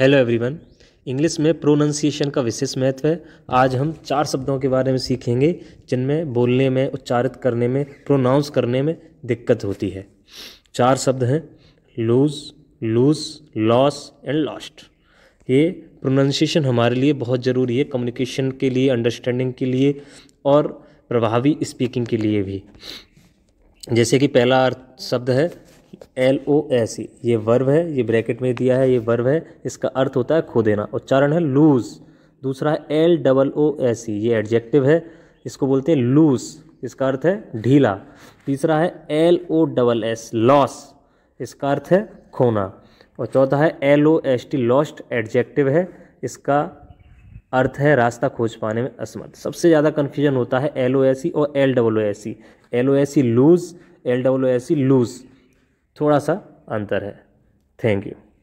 hello everyone English में pronunciation का विशेष महत्व है आज हम चार शब्दों के बारे में सीखेंगे जिनमें बोलने में उच्चारित करने में प्रोनाउंस करने में दिक्कत होती है चार शब्द हैं loose lose loss and lost ये प्रोनाउंसिएशन हमारे लिए बहुत ज़रूरी है कम्युनिकेशन के लिए अंडरस्टैंडिंग के लिए और प्रभावी स्पीकिंग के लिए भी जैसे कि पहला शब्द है एल ओ एस ई ये वर्व है ये ब्रैकेट में दिया है ये वर्व है इसका अर्थ होता है खो देना और चारण है लूज दूसरा है L double O S E ये एडजेक्टिव है इसको बोलते हैं लूज इसका अर्थ है ढीला तीसरा है L O double S loss इसका अर्थ है खोना और चौथा है L O S T lost adjective है इसका अर्थ है रास्ता खोज पाने में असमर्थ सबसे ज़्यादा कन्फ्यूजन होता है एल ओ एस ई और L double O S E L O S E lose L double O S C loose थोड़ा सा अंतर है थैंक यू